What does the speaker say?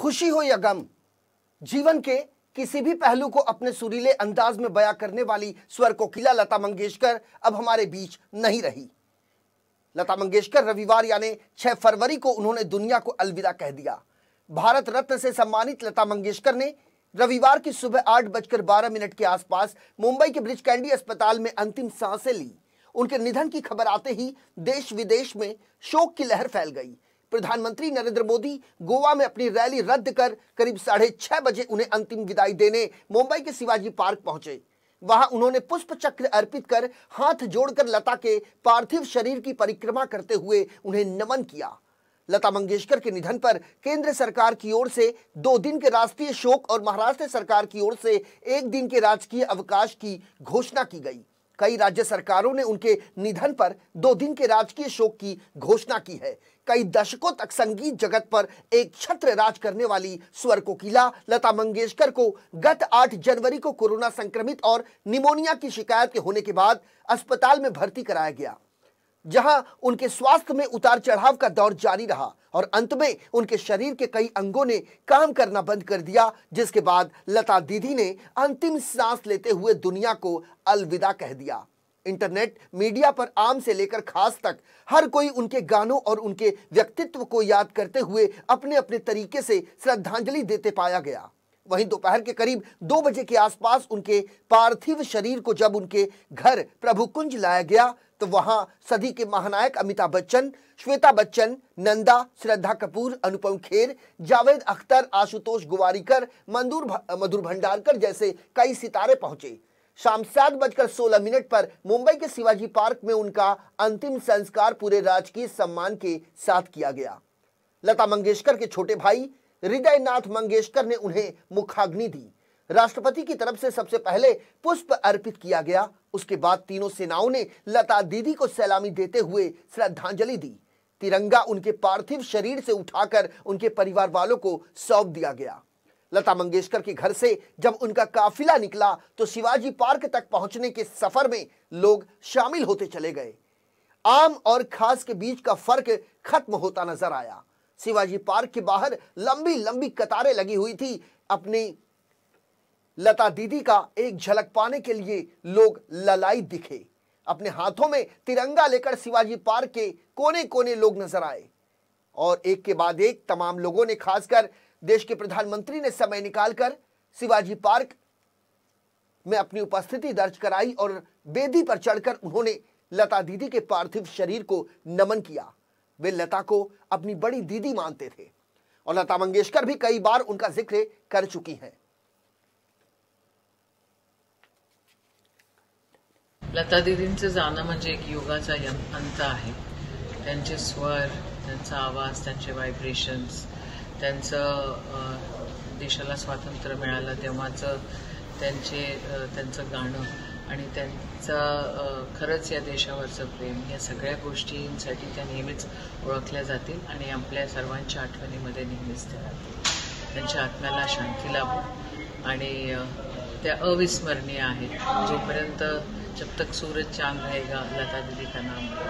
खुशी हो या गम जीवन के किसी भी पहलू को अपने सुरीले अंदाज में बयां करने वाली स्वर कोकिला लता मंगेशकर अब हमारे बीच नहीं रही लता मंगेशकर रविवार यानी 6 फरवरी को उन्होंने दुनिया को अलविदा कह दिया भारत रत्न से सम्मानित लता मंगेशकर ने रविवार की सुबह आठ बजकर बारह मिनट के आसपास मुंबई के ब्रिज कैंडी अस्पताल में अंतिम सांसें ली उनके निधन की खबर आते ही देश विदेश में शोक की लहर फैल गई प्रधानमंत्री नरेंद्र मोदी गोवा में अपनी रैली रद्द कर करीब साढ़े छह बजे उन्हें अंतिम विदाई देने मुंबई के शिवाजी पार्क पहुंचे वहां उन्होंने पुष्प चक्र अर्पित कर हाथ जोड़कर लता के पार्थिव शरीर की परिक्रमा करते हुए उन्हें नमन किया लता मंगेशकर के निधन पर केंद्र सरकार की ओर से दो दिन के राष्ट्रीय शोक और महाराष्ट्र सरकार की ओर से एक दिन के राजकीय अवकाश की घोषणा की गई कई राज्य सरकारों ने उनके निधन पर दो दिन के राजकीय शोक की घोषणा की है कई दशकों तक संगीत जगत पर एक छत्र राज करने वाली स्वर कोकिला लता मंगेशकर को गत 8 जनवरी को कोरोना संक्रमित और निमोनिया की शिकायत के होने के बाद अस्पताल में भर्ती कराया गया जहां उनके स्वास्थ्य में उतार चढ़ाव का दौर जारी रहा और अंत में उनके शरीर के कई अंगों ने काम करना बंद कर दिया जिसके बाद लता दीदी ने अंतिम सांस लेते हुए दुनिया को अलविदा कह दिया इंटरनेट मीडिया पर आम से लेकर खास तक हर कोई उनके गानों और उनके व्यक्तित्व को याद करते हुए अपने अपने तरीके से श्रद्धांजलि देते पाया गया वहीं दोपहर के करीब दो बजे के आसपास उनके पार्थिव शरीर को जब उनके घर प्रभुकुंज लाया गया तो वहां सदी के महानायक अमिताभ बच्चन श्वेता बच्चन नंदा श्रद्धा कपूर अनुपम खेर जावेद अख्तर आशुतोष गुवारीकर मंदूर मधुर भंडारकर जैसे कई सितारे पहुंचे शाम सात बजकर सोलह मिनट पर मुंबई के शिवाजी पार्क में उनका अंतिम संस्कार पूरे राजकीय सम्मान के साथ किया गया लता मंगेशकर के छोटे भाई हृदय नाथ मंगेशकर ने उन्हें मुखाग्नि दी राष्ट्रपति की तरफ से सबसे पहले पुष्प अर्पित किया गया उसके बाद तीनों सेनाओं ने लता दीदी को सलामी देते हुए श्रद्धांजलि दी तिरंगा उनके पार्थिव शरीर से उठाकर उनके परिवार वालों को सौंप दिया गया लता मंगेशकर के घर से जब उनका काफिला निकला तो शिवाजी पार्क तक पहुंचने के सफर में लोग शामिल होते चले गए आम और खास के बीच का फर्क खत्म होता नजर आया शिवाजी पार्क के बाहर लंबी लंबी कतारें लगी हुई थी अपने लता दीदी का एक झलक पाने के लिए लोग ललाई दिखे अपने हाथों में तिरंगा लेकर शिवाजी पार्क के कोने कोने लोग नजर आए और एक के बाद एक तमाम लोगों ने खासकर देश के प्रधानमंत्री ने समय निकालकर शिवाजी पार्क में अपनी उपस्थिति दर्ज कराई और बेदी पर चढ़कर उन्होंने लता दीदी के पार्थिव शरीर को नमन किया वे लता को अपनी बड़ी दीदी मानते थे और लता मंगेशकर भी कई बार उनका जिक्र कर चुकी हैं लता दिदींचं जाणं म्हणजे एक योगाचा अंत आहे त्यांचे स्वर त्यांचा आवाज त्यांचे व्हायब्रेशन्स त्यांचं देशाला स्वातंत्र्य मिळालं तेव्हाचं त्यांचे त्यांचं गाणं आणि त्यांचं खरंच या देशावरचं प्रेम या सगळ्या गोष्टींसाठी त्या नेहमीच ओळखल्या जातील आणि आपल्या सर्वांच्या आठवणीमध्ये नेहमीच त्या राहतील त्यांच्या आत्म्याला शांती लाभो आणि त्या अविस्मरणीय आहेत जोपर्यंत जब तक सूरज चांद रहेगा लता दीदी का नाम